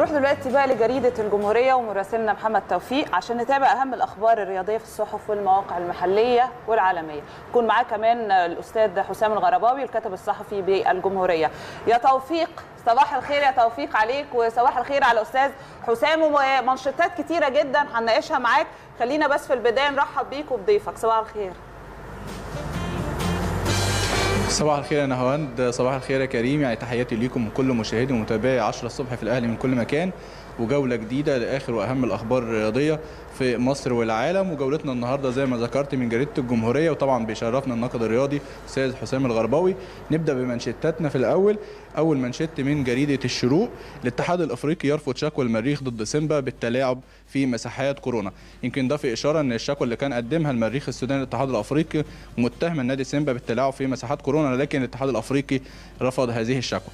نروح دلوقتي بقى لجريده الجمهوريه ومراسلنا محمد توفيق عشان نتابع اهم الاخبار الرياضيه في الصحف والمواقع المحليه والعالميه يكون معاه كمان الاستاذ حسام الغرباوي الكاتب الصحفي بالجمهوريه يا توفيق صباح الخير يا توفيق عليك وصباح الخير على الاستاذ حسام ومنشطات كتيره جدا هنناقشها معاك خلينا بس في البدايه نرحب بيك وبضيفك صباح الخير صباح الخير يا نهاوند صباح الخير يا كريم يعني تحياتي ليكم وكل مشاهدي ومتابعي 10 الصبح في الاهلي من كل مكان وجوله جديده لاخر واهم الاخبار الرياضيه في مصر والعالم وجولتنا النهارده زي ما ذكرت من جريده الجمهوريه وطبعا بيشرفنا الناقد الرياضي استاذ حسام الغرباوي نبدا بمانشيتاتنا في الاول اول مانشيت من جريده الشروق الاتحاد الافريقي يرفض شكوى المريخ ضد سيمبا بالتلاعب في مساحات كورونا يمكن ده في اشاره ان الشكوى اللي كان قدمها المريخ السوداني للاتحاد الافريقي متهم النادي سيمبا بالتلاعب في مساحات كورونا لكن الاتحاد الافريقي رفض هذه الشكوى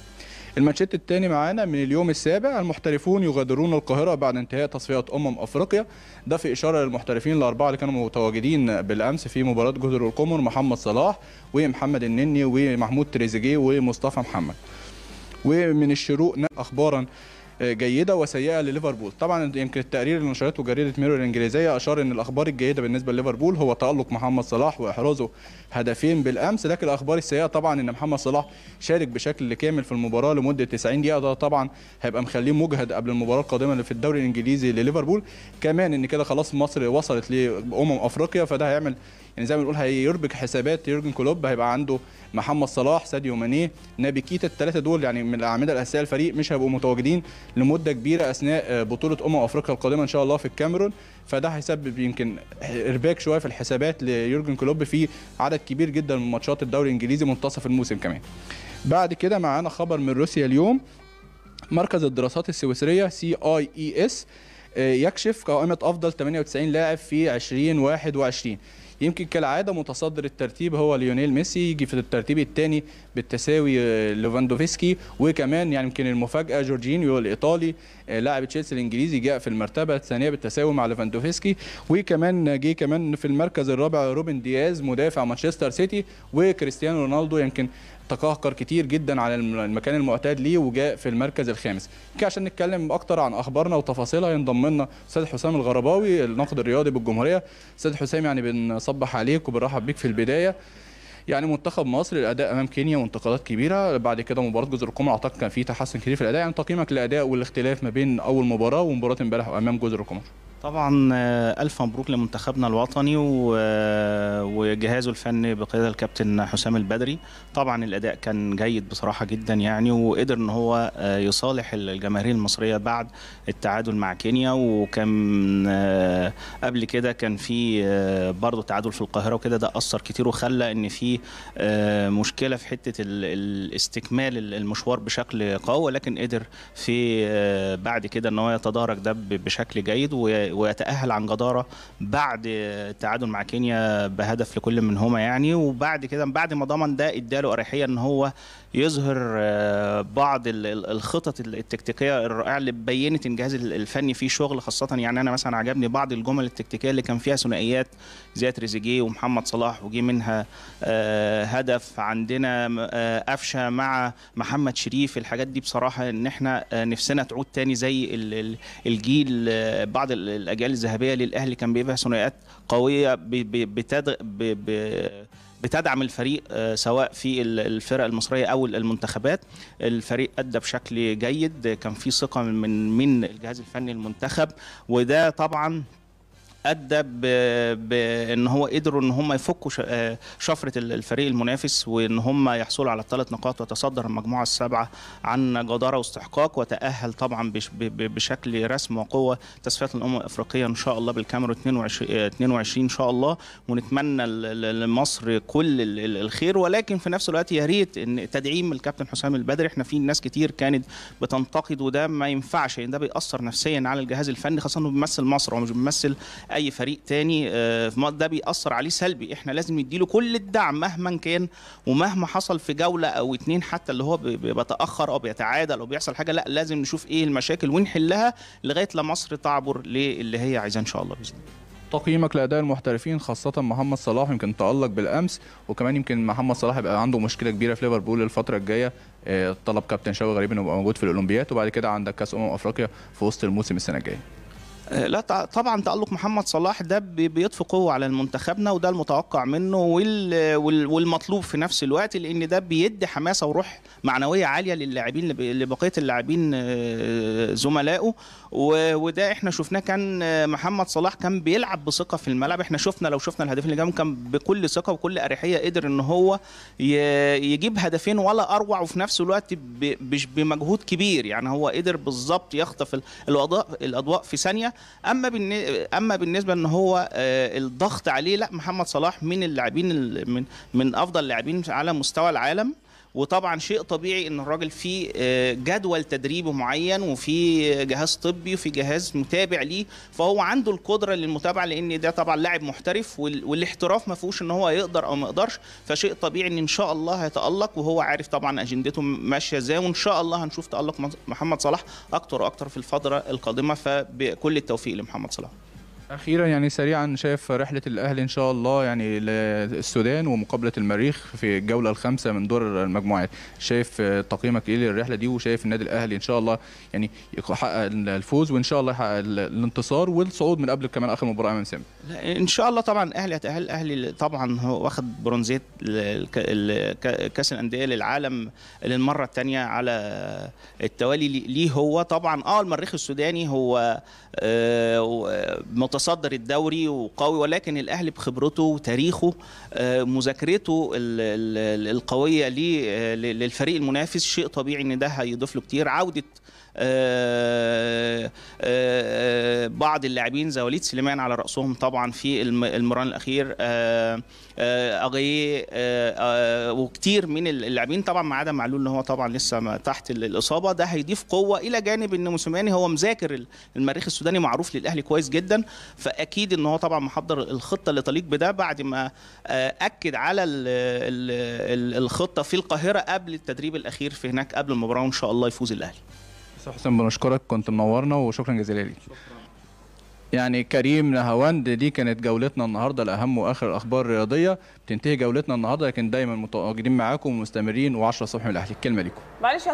المانشيت الثاني معانا من اليوم السابع المحترفون يغادرون القاهره بعد انتهاء تصفيات امم افريقيا ده في اشاره للمحترفين الاربعه اللي كانوا متواجدين بالامس في مباراه جزر القمر محمد صلاح ومحمد النني ومحمود تريزيجيه ومصطفى محمد ومن الشروق اخبارا جيده وسيئه لليفربول طبعا يمكن التقرير اللي نشرته جريده ميرور الانجليزيه اشار ان الاخبار الجيده بالنسبه لليفربول هو تالق محمد صلاح واحرازه هدفين بالامس لكن الاخبار السيئه طبعا ان محمد صلاح شارك بشكل كامل في المباراه لمده 90 دقيقه ده طبعا هيبقى مخليه مجهد قبل المباراه القادمه اللي في الدوري الانجليزي لليفربول كمان ان كده خلاص مصر وصلت لامم افريقيا فده هيعمل يعني زي ما بنقول هيربك حسابات يورجن كلوب هيبقى عنده محمد صلاح ساديو ماني نابي كيتا الثلاثه دول يعني من الاعمده الاساسيه الفريق مش هيبقوا متواجدين لمده كبيره اثناء آه، بطوله امم افريقيا القادمه ان شاء الله في الكاميرون فده هيسبب يمكن ارباك شويه في الحسابات ليورجن كلوب في عدد كبير جدا من ماتشات الدوري الانجليزي منتصف الموسم كمان بعد كده معانا خبر من روسيا اليوم مركز الدراسات السويسريه سي اي اي اس يكشف قائمه افضل 98 لاعب في 2021 يمكن كالعاده متصدر الترتيب هو ليونيل ميسي يجي في الترتيب الثاني بالتساوي آه، ليفاندوفسكي وكمان يعني يمكن المفاجاه جورجينيو الايطالي آه، لاعب تشيلسي الانجليزي جاء في المرتبه الثانيه بالتساوي مع ليفاندوفسكي وكمان جه كمان في المركز الرابع روبن دياز مدافع مانشستر سيتي وكريستيانو رونالدو يمكن تكهكر كتير جدا عن المكان المعتاد ليه وجاء في المركز الخامس كده عشان نتكلم اكتر عن اخبارنا وتفاصيلها ينضم لنا استاذ حسام الغرباوي الناقد الرياضي بالجمهوريه استاذ حسام يعني بنصبح عليك وبنرحب بيك في البدايه يعني منتخب مصر الاداء امام كينيا وانتقادات كبيره بعد كده مباراه جزر القمر اعتقد كان في تحسن كتير في الاداء يعني تقييمك للاداء والاختلاف ما بين اول مباراه ومباراه امبارح امام جزر القمر طبعا آه، الف مبروك لمنتخبنا الوطني آه، وجهازه الفني بقياده الكابتن حسام البدري طبعا الاداء كان جيد بصراحه جدا يعني وقدر ان هو آه، يصالح الجماهير المصريه بعد التعادل مع كينيا وكان قبل كده كان في برضه تعادل في القاهره وكده ده اثر كتير وخلى ان في مشكله في حته الاستكمال المشوار بشكل قوي ولكن قدر في بعد كده ان هو يتدارك ده بشكل جيد ويتاهل عن جداره بعد التعادل مع كينيا بهدف لكل منهما يعني وبعد كده بعد ما ضمن ده اداله اريحيه ان هو يظهر آه، بعض الخطط التكتيكيه الرائعه اللي بينت ان الجهاز الفني فيه شغل خاصه يعني انا مثلا عجبني بعض الجمل التكتيكيه اللي كان فيها ثنائيات زي تريزيجيه ومحمد صلاح وجي منها آه، هدف عندنا آه، قفشه مع محمد شريف الحاجات دي بصراحه ان احنا نفسنا تعود تاني زي الجيل بعض الاجيال الذهبيه للاهلي كان بيبقى ثنائيات قويه بتدعم الفريق آه، سواء في الفرق المصريه او المنتخبات الفريق ادى بشكل جيد كان في ثقه من من الجهاز الفني المنتخب وده طبعا ادى بان هو قدروا ان هم يفكوا آه، شفره الفريق المنافس وان هم يحصلوا على الثلاث نقاط وتصدر المجموعه السابعه عن جداره واستحقاق وتاهل طبعا بشكل رسم وقوه تصفيات الامم الافريقيه ان شاء الله بالكاميرون 22 22 ان شاء الله ونتمنى لمصر كل الخير ولكن في نفس الوقت يا ريت ان تدعيم الكابتن حسام البدري احنا في ناس كتير كانت بتنتقد وده ما ينفعش يعني ده بيأثر نفسيا على الجهاز الفني خاصه انه بيمثل مصر ومش بيمثل اي فريق تاني آه، ده بيأثر عليه سلبي احنا لازم نديله كل الدعم مهما كان ومهما حصل في جوله او اتنين حتى اللي هو بيتاخر او بيتعادل او بيحصل حاجه لا لازم نشوف ايه المشاكل ونحلها لغايه لما مصر تعبر للي هي عايزاه ان شاء الله باذن الله تقييمك لاداء المحترفين خاصه محمد صلاح يمكن تالق بالامس وكمان يمكن محمد صلاح يبقى عنده مشكله كبيره في ليفربول الفتره الجايه آه، طلب كابتن شوقي غريب انه يبقى موجود في الاولمبيات وبعد كده عندك كاس امم افريقيا في وسط الموسم السنه الجايه آه، لا طبعا تألق محمد صلاح ده بيضفي قوة على المنتخبنا وده المتوقع منه والمطلوب في نفس الوقت لأن ده بيدي حماسة وروح معنوية عالية للاعبين لبقية اللاعبين آه، زملائه وده احنا شفناه كان آه، محمد صلاح كان بيلعب بثقة في الملعب احنا شفنا لو شفنا الهدفين اللي جاب كان بكل ثقة وكل أريحية قدر ان هو يجيب هدفين ولا أروع وفي نفس الوقت بمجهود كبير يعني هو قدر بالظبط يخطف الأضواء في ثانية اما اما بالنسبه ان هو آه، الضغط عليه لا محمد صلاح من اللاعبين من من افضل اللاعبين على مستوى العالم وطبعا شيء طبيعي ان الراجل في آه، جدول تدريبه معين وفي جهاز طبي وفي جهاز متابع ليه فهو عنده القدره للمتابعه لان ده طبعا لاعب محترف والاحتراف ما فيهوش ان هو يقدر او ما يقدرش فشيء طبيعي ان ان شاء الله هيتالق وهو عارف طبعا اجندته ماشيه ازاي وان شاء الله هنشوف تالق محمد صلاح اكتر واكتر في الفتره القادمه فبكل التوفيق لمحمد صلاح اخيرا يعني سريعا شايف رحله الاهلي ان شاء الله يعني للسودان ومقابله المريخ في الجوله الخامسه من دور المجموعات شايف تقييمك ايه للرحله دي وشايف النادي الاهلي ان شاء الله يعني يحقق الفوز وان شاء الله يحقق الانتصار والصعود من قبل كمان اخر مباراه امام سامي ان شاء الله طبعا الاهلي هيتاهل الاهلي طبعا هو واخد برونزيه كاس الانديه للعالم للمره الثانيه على التوالي ليه هو طبعا اه المريخ السوداني هو آه متصدر الدوري وقوي ولكن الاهلي بخبرته وتاريخه آه، مذاكرته القويه آه، للفريق المنافس شيء طبيعي ان ده هيضيف له كتير عوده آه، آه، آه، بعض اللاعبين زي وليد سليمان على راسهم طبعا في المران الاخير اغي وكتير من اللاعبين طبعا ما عدا معلول ان هو طبعا لسه تحت الاصابه ده هيضيف قوه الى جانب ان موسيماني هو مذاكر المريخ السوداني معروف للاهلي كويس جدا فاكيد ان هو طبعا محضر الخطه اللي تليق بده بعد ما اكد على الخطه في القاهره قبل التدريب الاخير في هناك قبل المباراه وان شاء الله يفوز الاهلي استاذ حسن بنشكرك كنت منورنا وشكرا جزيلا ليك يعني كريم نهاوند دي كانت جولتنا النهارده الاهم واخر الاخبار الرياضيه بتنتهي جولتنا النهارده لكن دايما متواجدين معاكم ومستمرين و10 الصبح من الاهلي الكلمه ليكم معلش